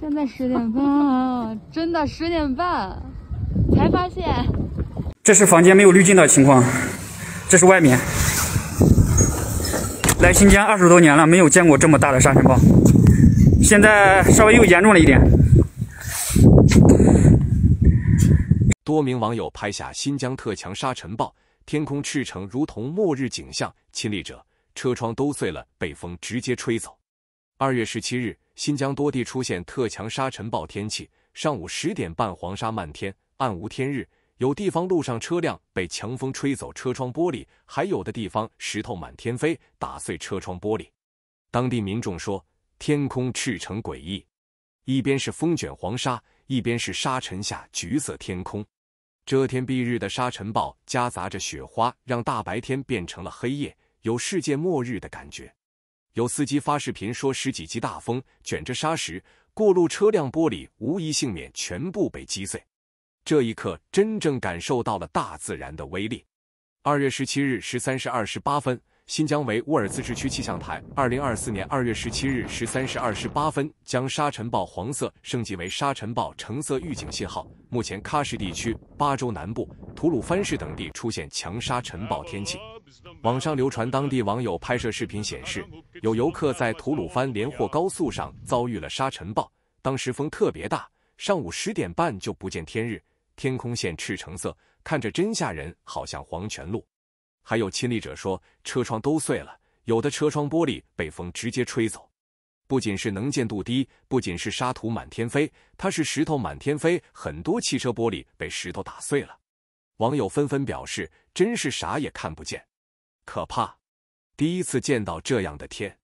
现在十点半，真的十点半，才发现。这是房间没有滤镜的情况，这是外面。来新疆二十多年了，没有见过这么大的沙尘暴，现在稍微又严重了一点。多名网友拍下新疆特强沙尘暴，天空赤橙，如同末日景象。亲历者，车窗都碎了，被风直接吹走。二月十七日，新疆多地出现特强沙尘暴天气。上午十点半，黄沙漫天，暗无天日，有地方路上车辆被强风吹走车窗玻璃，还有的地方石头满天飞，打碎车窗玻璃。当地民众说，天空赤橙诡异，一边是风卷黄沙，一边是沙尘下橘色天空，遮天蔽日的沙尘暴夹杂着雪花，让大白天变成了黑夜，有世界末日的感觉。有司机发视频说，十几级大风卷着沙石，过路车辆玻璃无一幸免，全部被击碎。这一刻，真正感受到了大自然的威力。二月十七日十三时二十八分。新疆维吾尔自治区气象台二零二四年二月十七日十三时二十八分将沙尘暴黄色升级为沙尘暴橙色预警信号。目前，喀什地区、巴州南部、吐鲁番市等地出现强沙尘暴天气。网上流传当地网友拍摄视频显示，有游客在吐鲁番连霍高速上遭遇了沙尘暴，当时风特别大，上午十点半就不见天日，天空现赤橙色，看着真吓人，好像黄泉路。还有亲历者说，车窗都碎了，有的车窗玻璃被风直接吹走。不仅是能见度低，不仅是沙土满天飞，它是石头满天飞，很多汽车玻璃被石头打碎了。网友纷纷表示，真是啥也看不见，可怕！第一次见到这样的天，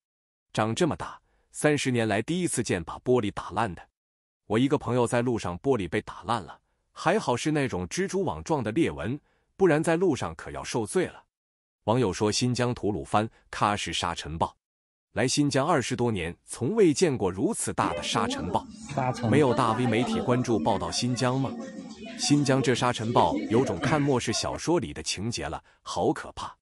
长这么大，三十年来第一次见把玻璃打烂的。我一个朋友在路上玻璃被打烂了，还好是那种蜘蛛网状的裂纹，不然在路上可要受罪了。网友说：“新疆吐鲁番喀什沙尘暴，来新疆二十多年，从未见过如此大的沙尘暴。没有大 V 媒体关注报道新疆吗？新疆这沙尘暴有种看末世小说里的情节了，好可怕！”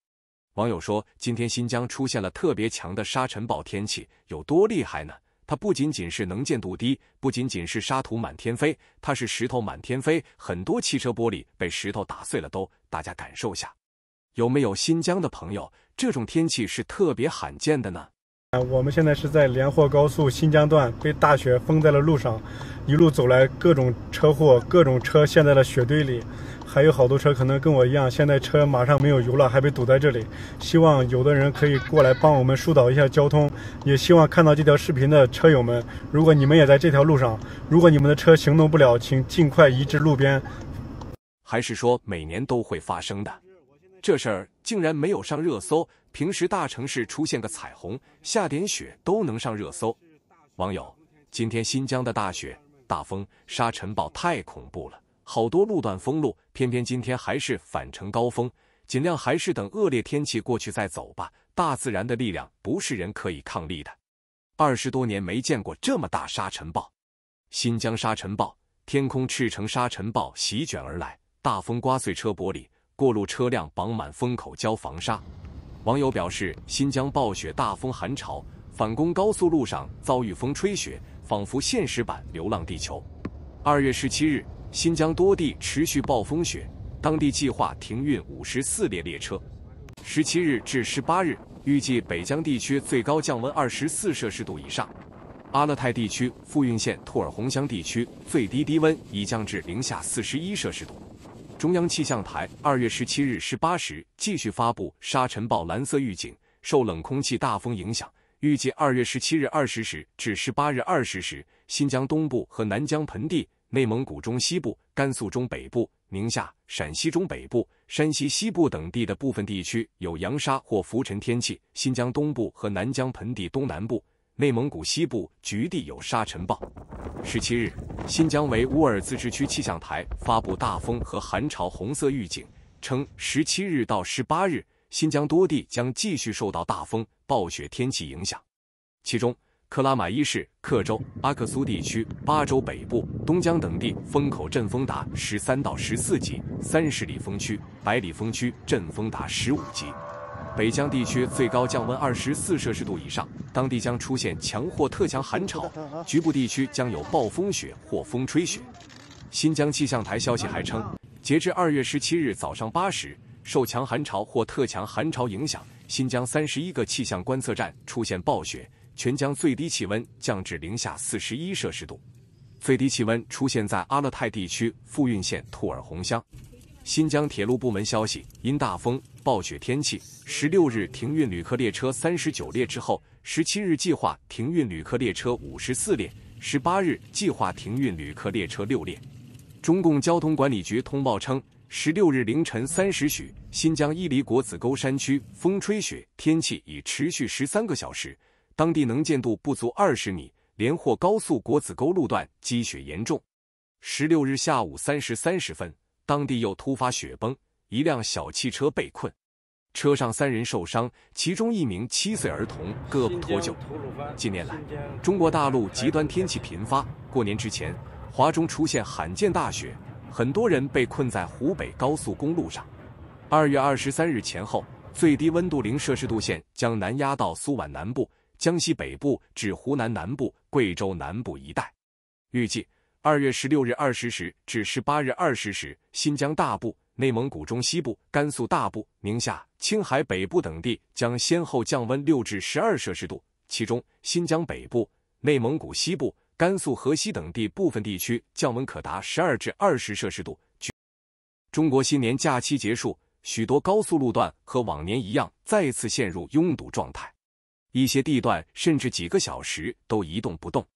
网友说：“今天新疆出现了特别强的沙尘暴天气，有多厉害呢？它不仅仅是能见度低，不仅仅是沙土满天飞，它是石头满天飞，很多汽车玻璃被石头打碎了，都大家感受下。”有没有新疆的朋友？这种天气是特别罕见的呢。啊，我们现在是在连霍高速新疆段被大雪封在了路上，一路走来各种车祸，各种车陷在了雪堆里，还有好多车可能跟我一样，现在车马上没有油了，还被堵在这里。希望有的人可以过来帮我们疏导一下交通，也希望看到这条视频的车友们，如果你们也在这条路上，如果你们的车行动不了，请尽快移至路边。还是说每年都会发生的？这事儿竟然没有上热搜。平时大城市出现个彩虹、下点雪都能上热搜。网友，今天新疆的大雪、大风、沙尘暴太恐怖了，好多路段封路。偏偏今天还是返程高峰，尽量还是等恶劣天气过去再走吧。大自然的力量不是人可以抗力的。二十多年没见过这么大沙尘暴。新疆沙尘暴，天空赤橙，沙尘暴席卷而来，大风刮碎车玻璃。过路车辆绑满封口胶防沙，网友表示：新疆暴雪大风寒潮，返工高速路上遭遇风吹雪，仿佛现实版《流浪地球》。二月十七日，新疆多地持续暴风雪，当地计划停运五十四列列车。十七日至十八日，预计北疆地区最高降温二十四摄氏度以上，阿勒泰地区富蕴县兔尔洪乡地区最低低温已降至零下四十一摄氏度。中央气象台二月十七日十八时继续发布沙尘暴蓝色预警。受冷空气大风影响，预计二月十七日二十时至十八日二十时，新疆东部和南疆盆地、内蒙古中西部、甘肃中北部、宁夏、陕西中北部、山西西部等地的部分地区有扬沙或浮尘天气。新疆东部和南疆盆地东南部。内蒙古西部局地有沙尘暴。十七日，新疆维吾尔自治区气象台发布大风和寒潮红色预警，称十七日到十八日，新疆多地将继续受到大风、暴雪天气影响。其中，克拉玛依市、克州、阿克苏地区、巴州北部、东疆等地风口阵风达十三到十四级，三十里风区、百里风区阵风达十五级。北疆地区最高降温二十四摄氏度以上，当地将出现强或特强寒潮，局部地区将有暴风雪或风吹雪。新疆气象台消息还称，截至二月十七日早上八时，受强寒潮或特强寒潮影响，新疆三十一个气象观测站出现暴雪，全疆最低气温降至零下四十一摄氏度，最低气温出现在阿勒泰地区富蕴县兔尔洪乡。新疆铁路部门消息，因大风暴雪天气，十六日停运旅客列车三十九列之后，十七日计划停运旅客列车五十四列，十八日计划停运旅客列车六列。中共交通管理局通报称，十六日凌晨三时许，新疆伊犁国子沟山区风吹雪天气已持续十三个小时，当地能见度不足二十米，连霍高速国子沟路段积雪严重。十六日下午三时三十分。当地又突发雪崩，一辆小汽车被困，车上三人受伤，其中一名七岁儿童胳膊脱臼。近年来，中国大陆极端天气频发。过年之前，华中出现罕见大雪，很多人被困在湖北高速公路上。二月二十三日前后，最低温度零摄氏度线将南压到苏皖南部、江西北部至湖南南部、贵州南部一带，预计。二月十六日二十时至十八日二十时，新疆大部、内蒙古中西部、甘肃大部、宁夏、青海北部等地将先后降温六至十二摄氏度，其中新疆北部、内蒙古西部、甘肃河西等地部分地区降温可达十二至二十摄氏度。中国新年假期结束，许多高速路段和往年一样再次陷入拥堵状态，一些地段甚至几个小时都一动不动。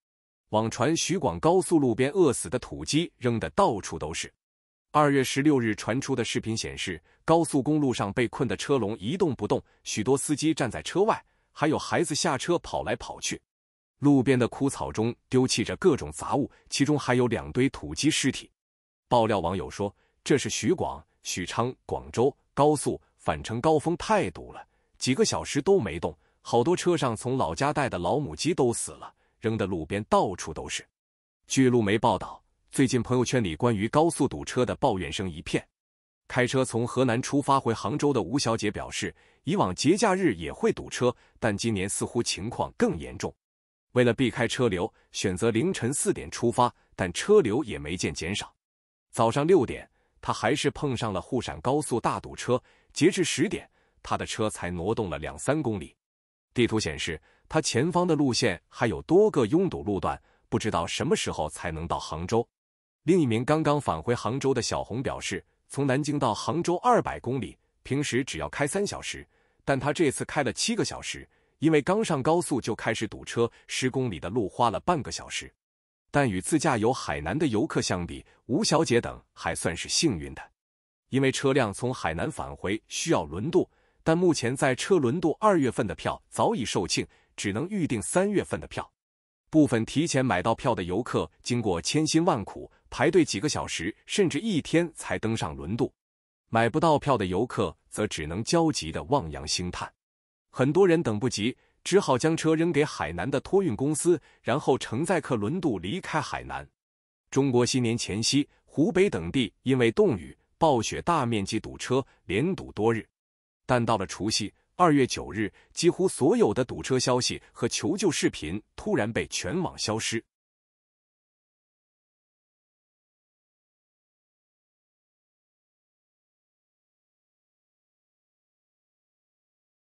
网传徐广高速路边饿死的土鸡扔得到处都是。二月十六日传出的视频显示，高速公路上被困的车龙一动不动，许多司机站在车外，还有孩子下车跑来跑去。路边的枯草中丢弃着各种杂物，其中还有两堆土鸡尸体。爆料网友说：“这是徐广、许昌、广州高速返程高峰太堵了，几个小时都没动，好多车上从老家带的老母鸡都死了。”扔的路边到处都是。据路媒报道，最近朋友圈里关于高速堵车的抱怨声一片。开车从河南出发回杭州的吴小姐表示，以往节假日也会堵车，但今年似乎情况更严重。为了避开车流，选择凌晨四点出发，但车流也没见减少。早上六点，她还是碰上了沪陕高速大堵车。截至十点，她的车才挪动了两三公里。地图显示。他前方的路线还有多个拥堵路段，不知道什么时候才能到杭州。另一名刚刚返回杭州的小红表示，从南京到杭州二百公里，平时只要开三小时，但他这次开了七个小时，因为刚上高速就开始堵车，十公里的路花了半个小时。但与自驾游海南的游客相比，吴小姐等还算是幸运的，因为车辆从海南返回需要轮渡，但目前在车轮渡二月份的票早已售罄。只能预定三月份的票，部分提前买到票的游客经过千辛万苦排队几个小时甚至一天才登上轮渡，买不到票的游客则只能焦急的望洋兴叹。很多人等不及，只好将车扔给海南的托运公司，然后乘载客轮渡离开海南。中国新年前夕，湖北等地因为冻雨、暴雪大面积堵车，连堵多日，但到了除夕。二月九日，几乎所有的堵车消息和求救视频突然被全网消失。